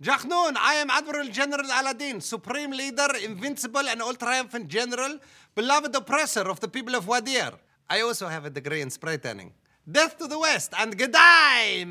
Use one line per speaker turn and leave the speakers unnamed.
Jahnoon, I am Admiral General Aladdin, Supreme Leader, Invincible and All Triumphant General, beloved oppressor of the people of Wadir. I also have a degree in spray tanning. Death to the West and G'day!